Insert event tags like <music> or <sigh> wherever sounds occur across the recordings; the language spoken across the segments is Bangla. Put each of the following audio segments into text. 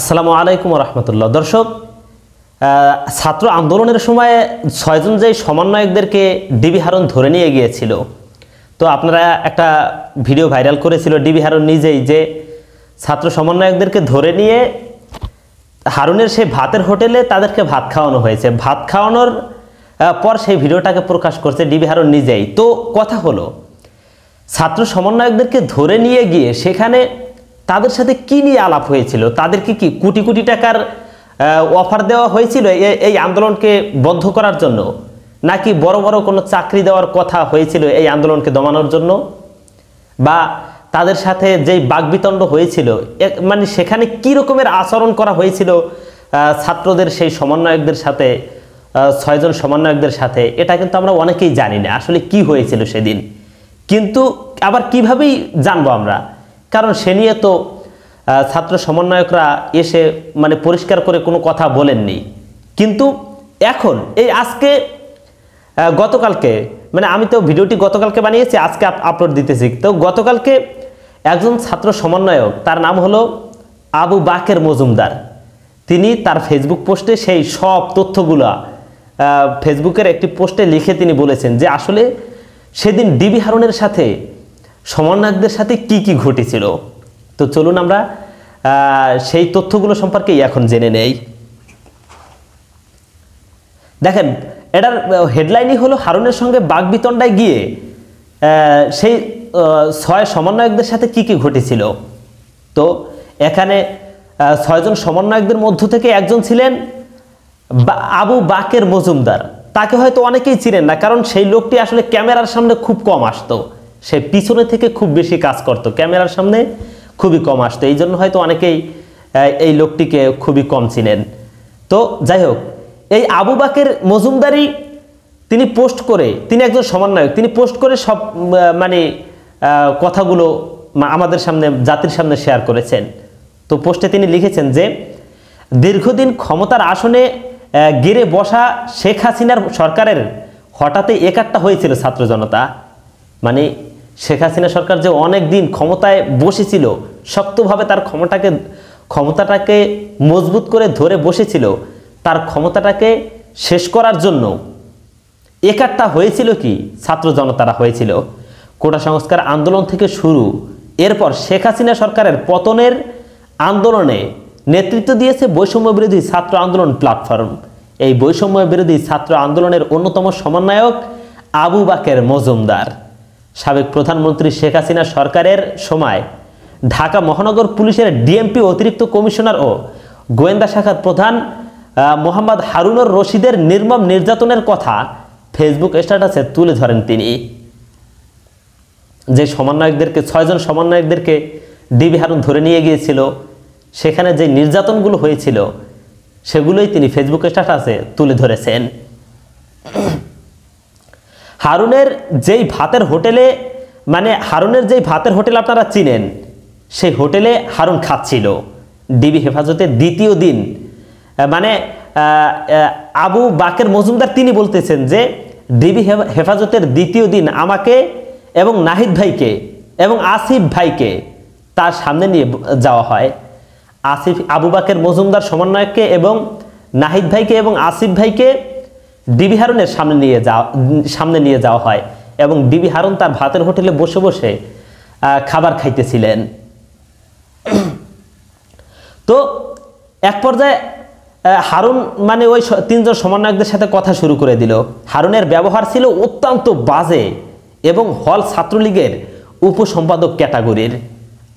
আসসালামু আলাইকুম রহমতুল্লাহ দর্শক ছাত্র আন্দোলনের সময়ে ছয়জন যে সমন্বয়কদেরকে ডিবি হারন ধরে নিয়ে গিয়েছিল তো আপনারা একটা ভিডিও ভাইরাল করেছিল ডিবি হারন নিজেই যে ছাত্র সমন্বয়কদেরকে ধরে নিয়ে হারুনের সেই ভাতের হোটেলে তাদেরকে ভাত খাওয়ানো হয়েছে ভাত খাওয়ানোর পর সেই ভিডিওটাকে প্রকাশ করছে ডিবি হারণ নিজেই তো কথা হলো ছাত্র সমন্বয়কদেরকে ধরে নিয়ে গিয়ে সেখানে তাদের সাথে কি নিয়ে আলাপ হয়েছিল তাদেরকে কি কোটি কোটি টাকার অফার দেওয়া হয়েছিল এই আন্দোলনকে বন্ধ করার জন্য নাকি বড় বড় কোনো চাকরি দেওয়ার কথা হয়েছিল এই আন্দোলনকে দমানোর জন্য বা তাদের সাথে যেই বাগবিতণ্ড হয়েছিল মানে সেখানে কি রকমের আচরণ করা হয়েছিল ছাত্রদের সেই সমন্বয়কদের সাথে ছয়জন সমন্বয়কদের সাথে এটা কিন্তু আমরা অনেকেই জানি না আসলে কি হয়েছিল সেদিন কিন্তু আবার কিভাবেই জানবো আমরা কারণ সে নিয়ে তো ছাত্র সমন্বয়করা এসে মানে পরিষ্কার করে কোনো কথা বলেননি কিন্তু এখন এই আজকে গতকালকে মানে আমি তো ভিডিওটি গতকালকে বানিয়েছি আজকে আপলোড দিতেছি তো গতকালকে একজন ছাত্র সমন্বয়ক তার নাম হলো আবু বাকের মজুমদার তিনি তার ফেসবুক পোস্টে সেই সব তথ্যগুলো ফেসবুকের একটি পোস্টে লিখে তিনি বলেছেন যে আসলে সেদিন ডিবি হারুনের সাথে সমন্বয়কদের সাথে কি কি ঘটেছিল তো চলুন আমরা সেই তথ্যগুলো সম্পর্কেই এখন জেনে নেই দেখেন এটার হেডলাইনই হলো হারুনের সঙ্গে বাগবিতণ্ডায় গিয়ে সেই ছয় সমন্বয়কদের সাথে কি কি ঘটেছিল তো এখানে ছয়জন সমন্বয়কদের মধ্য থেকে একজন ছিলেন আবু বাকের মজুমদার তাকে হয়তো অনেকেই চিনেন না কারণ সেই লোকটি আসলে ক্যামেরার সামনে খুব কম আসতো সে পিছনে থেকে খুব বেশি কাজ করত ক্যামেরার সামনে খুবই কম আসতো এই জন্য হয়তো অনেকেই এই লোকটিকে খুবই কম চিনেন তো যাই হোক এই আবু বাকের মজুমদারি তিনি পোস্ট করে তিনি একজন সমন্বয়ক তিনি পোস্ট করে সব মানে কথাগুলো আমাদের সামনে জাতির সামনে শেয়ার করেছেন তো পোস্টে তিনি লিখেছেন যে দীর্ঘদিন ক্ষমতার আসনে গেড়ে বসা শেখ হাসিনার সরকারের হঠাৎই একাট্টা হয়েছিল ছাত্র জনতা মানে শেখ হাসিনা সরকার যে অনেক দিন ক্ষমতায় বসেছিল শক্তভাবে তার ক্ষমতাকে ক্ষমতাটাকে মজবুত করে ধরে বসেছিল তার ক্ষমতাটাকে শেষ করার জন্য একারটা হয়েছিল কি ছাত্র জনতারা হয়েছিল কোটা সংস্কার আন্দোলন থেকে শুরু এরপর শেখ হাসিনা সরকারের পতনের আন্দোলনে নেতৃত্ব দিয়েছে বৈষম্য বিরোধী ছাত্র আন্দোলন প্ল্যাটফর্ম এই বৈষম্য বিরোধী ছাত্র আন্দোলনের অন্যতম সমন্বয়ক আবু বাকের মজুমদার সাবেক প্রধানমন্ত্রী শেখ হাসিনা সরকারের সময় ঢাকা মহানগর পুলিশের ডিএমপি অতিরিক্ত কমিশনার ও গোয়েন্দা শাখার প্রধান মোহাম্মদ হারুনুর রশিদের নির্মম নির্যাতনের কথা ফেসবুক স্ট্যাটাসে তুলে ধরেন তিনি যে সমন্বয়কদেরকে ছয়জন সমন্বয়কদেরকে ডিবি হারুন ধরে নিয়ে গিয়েছিল সেখানে যে নির্যাতনগুলো হয়েছিল সেগুলোই তিনি ফেসবুক স্ট্যাটাসে তুলে ধরেছেন হারুনের যেই ভাতের হোটেলে মানে হারুনের যেই ভাতের হোটেল আপনারা চিনেন সেই হোটেলে হারুন খাচ্ছিল ডিবি হেফাজতের দ্বিতীয় দিন মানে আবু বাকের মজুমদার তিনি বলতেছেন যে ডিবি হেফাজতের দ্বিতীয় দিন আমাকে এবং নাহিদ ভাইকে এবং আসিফ ভাইকে তার সামনে নিয়ে যাওয়া হয় আসিফ আবু বাকের মজুমদার সমন্বয়ককে এবং নাহিদ ভাইকে এবং আসিফ ভাইকে ডিবি হারুনের সামনে নিয়ে যাওয়া সামনে নিয়ে যাওয়া হয় এবং ডিবি হারুন তার ভাতের হোটেলে বসে বসে খাবার খাইতেছিলেন <clears throat> তো এক পর্যায়ে হারুন মানে ওই তিনজন সমন্বয়কদের সাথে কথা শুরু করে দিল হারুনের ব্যবহার ছিল অত্যন্ত বাজে এবং হল ছাত্রলীগের উপসম্পাদক ক্যাটাগরির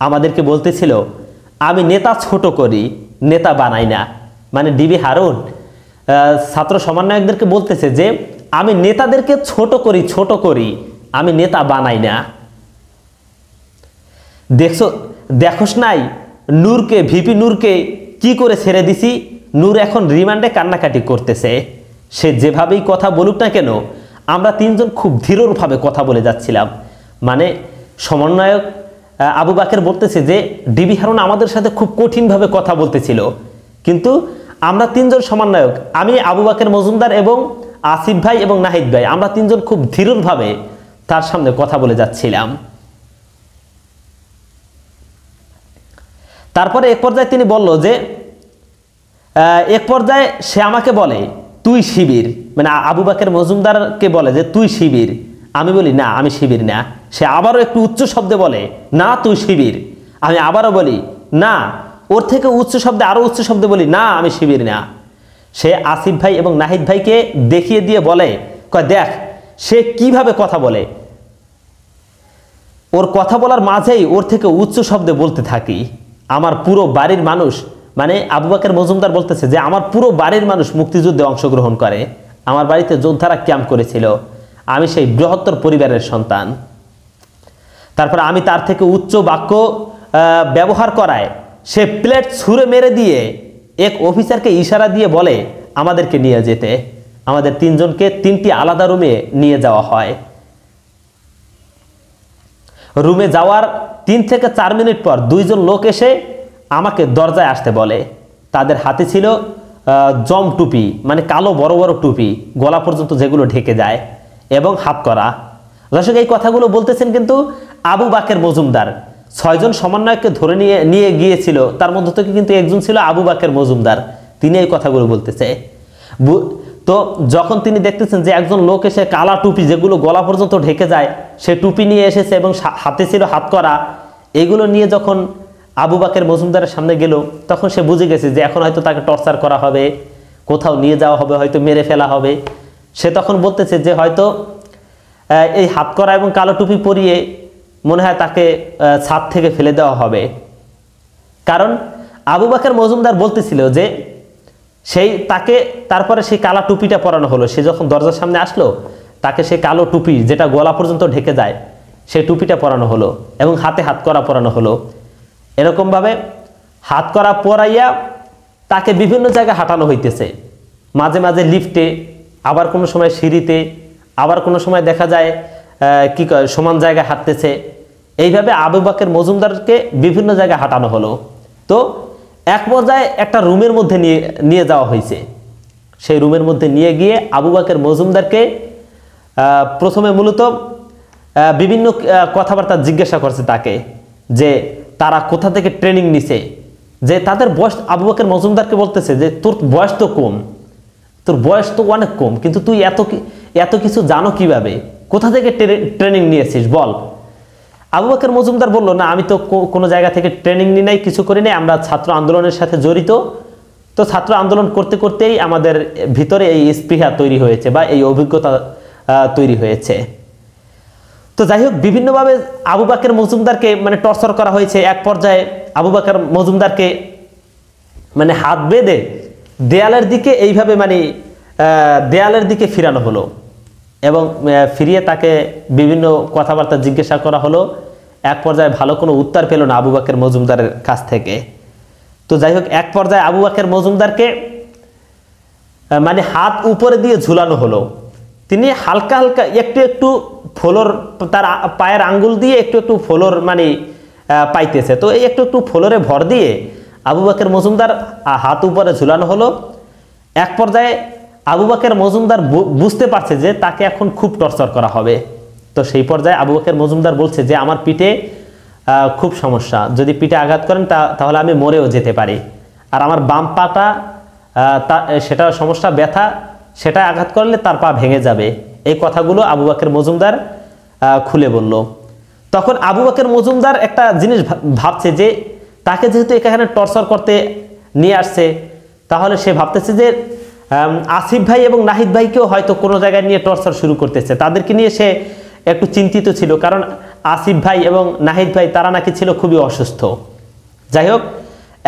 আমাদেরকে বলতেছিল আমি নেতা ছোট করি নেতা বানাই না মানে ডিবি হারুন ছাত্র সমন্বয়কদেরকে বলতেছে যে আমি নেতাদেরকে ছোট করি ছোট করি আমি নেতা বানাই না দেখছো দেখোস নাই নূরকে ভিপি নূরকে কি করে ছেড়ে দিছি নূর এখন রিমান্ডে কান্নাকাটি করতেছে সে যেভাবেই কথা বলুক না কেন আমরা তিনজন খুব ধীরভাবে কথা বলে যাচ্ছিলাম মানে সমন্বয়ক আবু বাকের বলতেছে যে ডিবি হারুন আমাদের সাথে খুব কঠিনভাবে কথা বলতেছিল কিন্তু আমরা তিনজন সমন্বয়ক আমি আবু বাকের মজুমদার এবং আসিফ ভাই এবং নাহিদ ভাই আমরা তিনজন খুব ধীরভাবে তার সামনে কথা বলে যাচ্ছিলাম তারপরে এক পর্যায়ে তিনি বলল যে এক পর্যায়ে সে আমাকে বলে তুই শিবির মানে আবু বাকের মজুমদারকে বলে যে তুই শিবির আমি বলি না আমি শিবির না সে আবারও একটু উচ্চ শব্দে বলে না তুই শিবির আমি আবারও বলি না ওর থেকে উচ্চ শব্দে আরও উচ্চ শব্দে বলি না আমি শিবির না সে আসিফ ভাই এবং নাহিদ ভাইকে দেখিয়ে দিয়ে বলে কয় দেখ সে কিভাবে কথা বলে ওর কথা বলার মাঝেই ওর থেকে উচ্চ শব্দে বলতে থাকি আমার পুরো বাড়ির মানুষ মানে আবু বাকের মজুমদার বলতেছে যে আমার পুরো বাড়ির মানুষ মুক্তিযুদ্ধে অংশগ্রহণ করে আমার বাড়িতে যোদ্ধারা ক্যাম্প করেছিল আমি সেই বৃহত্তর পরিবারের সন্তান তারপর আমি তার থেকে উচ্চ বাক্য ব্যবহার করায় সে প্লেট ছুঁড়ে মেরে দিয়ে এক অফিসারকে ইশারা দিয়ে বলে আমাদেরকে নিয়ে যেতে আমাদের তিনজনকে তিনটি আলাদা রুমে নিয়ে যাওয়া হয় রুমে যাওয়ার তিন থেকে চার মিনিট পর দুইজন লোক এসে আমাকে দরজায় আসতে বলে তাদের হাতে ছিল জম টুপি মানে কালো বড় বড় টুপি গলা পর্যন্ত যেগুলো ঢেকে যায় এবং হাত করা দর্শক এই কথাগুলো বলতেছেন কিন্তু আবু বাকের মজুমদার ছয়জন সমন্বয়ককে ধরে নিয়ে নিয়ে গিয়েছিল তার মধ্য থেকে কিন্তু একজন ছিল আবু বাকের মজুমদার তিনি এই কথাগুলো বলতেছে তো যখন তিনি দেখতেছেন যে একজন লোক এসে কালা টুপি যেগুলো গলা পর্যন্ত ঢেকে যায় সে টুপি নিয়ে এসেছে এবং হাতে ছিল হাত করা এগুলো নিয়ে যখন আবু বাকের মজুমদারের সামনে গেল তখন সে বুঝে গেছে যে এখন হয়তো তাকে টর্চার করা হবে কোথাও নিয়ে যাওয়া হবে হয়তো মেরে ফেলা হবে সে তখন বলতেছে যে হয়তো এই হাত করা এবং কালো টুপি পরিয়ে মনে হয় তাকে ছাদ থেকে ফেলে দেওয়া হবে কারণ আবু বাকের মজুমদার বলতেছিল যে সেই তাকে তারপরে সেই কালা টুপিটা পরানো হলো সে যখন দরজার সামনে আসলো তাকে সেই কালো টুপি যেটা গলা পর্যন্ত ঢেকে যায় সেই টুপিটা পরানো হলো এবং হাতে হাত করা পরানো হলো এরকমভাবে হাত করা পরাইয়া তাকে বিভিন্ন জায়গায় হাঁটানো হইতেছে মাঝে মাঝে লিফটে আবার কোনো সময় সিঁড়িতে আবার কোনো সময় দেখা যায় কি সমান জায়গায় হাঁটতেছে এইভাবে আবু বাকের মজুমদারকে বিভিন্ন জায়গায় হাঁটানো হলো তো এক পর্যায়ে একটা রুমের মধ্যে নিয়ে নিয়ে যাওয়া হয়েছে সেই রুমের মধ্যে নিয়ে গিয়ে আবু বাকের মজুমদারকে প্রথমে মূলত বিভিন্ন কথাবার্তা জিজ্ঞাসা করছে তাকে যে তারা কোথা থেকে ট্রেনিং নিছে যে তাদের বয়স আবু বাকের মজুমদারকে বলতেছে যে তোর বয়স তো কম তোর বয়স তো অনেক কম কিন্তু তুই এত এত কিছু জানো কিভাবে কোথা থেকে ট্রেনিং নিয়েছিস বল আবু বাকর মজুমদার বললো না আমি তো কোনো জায়গা থেকে ট্রেনিং নিই নাই কিছু করি নাই আমরা ছাত্র আন্দোলনের সাথে জড়িত তো ছাত্র আন্দোলন করতে করতেই আমাদের ভিতরে এই স্পৃহা তৈরি হয়েছে বা এই অভিজ্ঞতা তৈরি হয়েছে তো যাই হোক বিভিন্নভাবে আবু বাকের মজুমদারকে মানে টর্চার করা হয়েছে এক পর্যায়ে আবু বাকের মজুমদারকে মানে হাত বেঁধে দেয়ালের দিকে এইভাবে মানে দেয়ালের দিকে ফিরানো হলো এবং ফিরিয়ে তাকে বিভিন্ন কথাবার্তা জিজ্ঞাসা করা হলো এক পর্যায়ে ভালো কোনো উত্তর পেল না আবু বাকের মজুমদারের কাছ থেকে তো যাই হোক এক পর্যায়ে আবু বাকের মজুমদারকে মানে হাত উপরে দিয়ে ঝুলানো হলো তিনি হালকা হালকা একটু একটু ফলোর তার পায়ের আঙ্গুল দিয়ে একটু একটু ফলোর মানে পাইতেছে তো এই একটু একটু ফলোরে ভর দিয়ে আবু বাকের মজুমদার হাত উপরে ঝুলানো হলো এক পর্যায়ে আবু বাকের মজুমদার বুঝতে পারছে যে তাকে এখন খুব টর্চার করা হবে তো সেই পর্যায়ে আবু বাকের মজুমদার বলছে যে আমার পিঠে খুব সমস্যা যদি পিঠে আঘাত করেন তাহলে আমি মরেও যেতে পারি আর আমার বাম পাটা সেটা সমস্যা ব্যথা সেটা আঘাত করলে তার পা ভেঙে যাবে এই কথাগুলো আবু বাকের মজুমদার খুলে বলল তখন আবু বাকের মজুমদার একটা জিনিস ভাবছে যে তাকে যেহেতু এখানে টর্চার করতে নিয়ে আসছে তাহলে সে ভাবতেছে যে আসিফ ভাই এবং নাহিদ ভাইকেও হয়তো কোনো জায়গায় নিয়ে টর্চার শুরু করতেছে তাদেরকে নিয়ে সে একটু চিন্তিত ছিল কারণ আসিফ ভাই এবং নাহিদ ভাই তারা নাকি ছিল খুবই অসুস্থ যাই হোক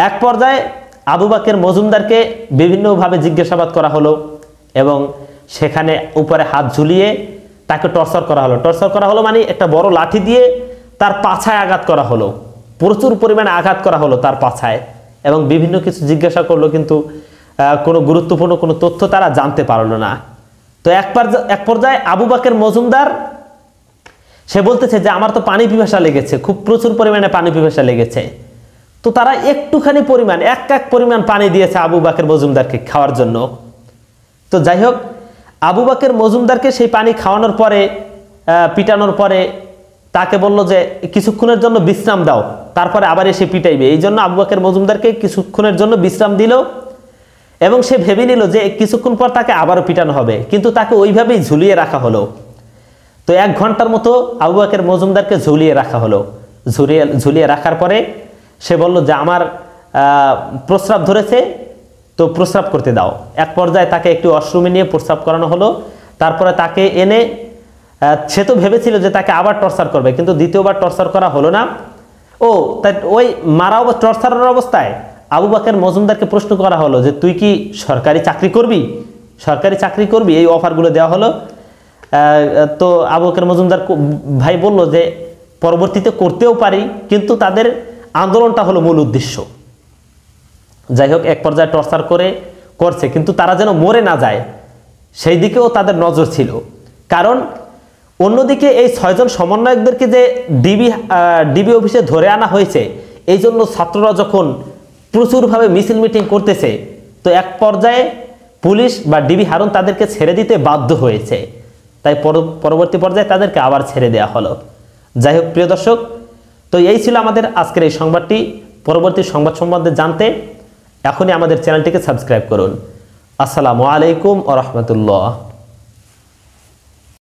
এক পর্যায়ে আবু বাকের মজুমদারকে বিভিন্নভাবে জিজ্ঞাসাবাদ করা হলো এবং সেখানে উপরে হাত ঝুলিয়ে তাকে টর্চার করা হলো টর্চার করা হলো মানে একটা বড় লাঠি দিয়ে তার পাছায় আঘাত করা হলো প্রচুর পরিমাণে আঘাত করা হলো তার পাছায় এবং বিভিন্ন কিছু জিজ্ঞাসা করলো কিন্তু কোনো গুরুত্বপূর্ণ কোনো তথ্য তারা জানতে পারল না তো এক এক পর্যায়ে আবু বাকের মজুমদার সে বলতেছে যে আমার তো পানি পিপাসা লেগেছে খুব প্রচুর পরিমাণে পানি পিপাসা লেগেছে তো তারা একটুখানি পরিমাণ এক এক পরিমাণ পানি দিয়েছে আবু বাকের মজুমদারকে খাওয়ার জন্য তো যাই হোক আবু বাকের মজুমদারকে সেই পানি খাওয়ানোর পরে পিটানোর পরে তাকে বলল যে কিছুক্ষণের জন্য বিশ্রাম দাও তারপরে আবার এসে পিটাইবে এই জন্য আবু বাকের মজুমদারকে কিছুক্ষণের জন্য বিশ্রাম দিল এবং সে ভেবে নিল যে কিছুক্ষণ পর তাকে আবারও পিটানো হবে কিন্তু তাকে ওইভাবেই ঝুলিয়ে রাখা হলো তো এক ঘন্টার মতো আবু আকের মজুমদারকে ঝুলিয়ে রাখা হলো ঝুলিয়ে ঝুলিয়ে রাখার পরে সে বলল যে আমার প্রস্রাব ধরেছে তো প্রস্রাব করতে দাও এক পর্যায়ে তাকে একটি অশ্রমে নিয়ে প্রস্রাব করানো হলো তারপরে তাকে এনে সে তো ভেবেছিল যে তাকে আবার টর্চার করবে কিন্তু দ্বিতীয়বার টর্চার করা হলো না ও তাই ওই মারা টর্চারের অবস্থায় আবু বাকের মজুমদারকে প্রশ্ন করা হলো যে তুই কি সরকারি চাকরি করবি সরকারি চাকরি করবি এই অফারগুলো দেওয়া হলো তো আবু বাকের মজুমদার ভাই বলল যে পরবর্তীতে করতেও পারি কিন্তু তাদের আন্দোলনটা হলো মূল উদ্দেশ্য যাই হোক এক পর্যায়ে টর্চার করে করছে কিন্তু তারা যেন মরে না যায় সেই দিকেও তাদের নজর ছিল কারণ অন্যদিকে এই ছয়জন সমন্বয়কদেরকে যে ডিবি ডিবি অফিসে ধরে আনা হয়েছে এই জন্য ছাত্ররা যখন প্রচুরভাবে মিছিল মিটিং করতেছে তো এক পর্যায়ে পুলিশ বা ডিবি হারুন তাদেরকে ছেড়ে দিতে বাধ্য হয়েছে তাই পরবর্তী পর্যায়ে তাদেরকে আবার ছেড়ে দেওয়া হলো যাই হোক প্রিয় দর্শক তো এই ছিল আমাদের আজকের এই সংবাদটি পরবর্তী সংবাদ সম্বন্ধে জানতে এখনই আমাদের চ্যানেলটিকে সাবস্ক্রাইব করুন আসসালামু আলাইকুম ও রহমতুল্লাহ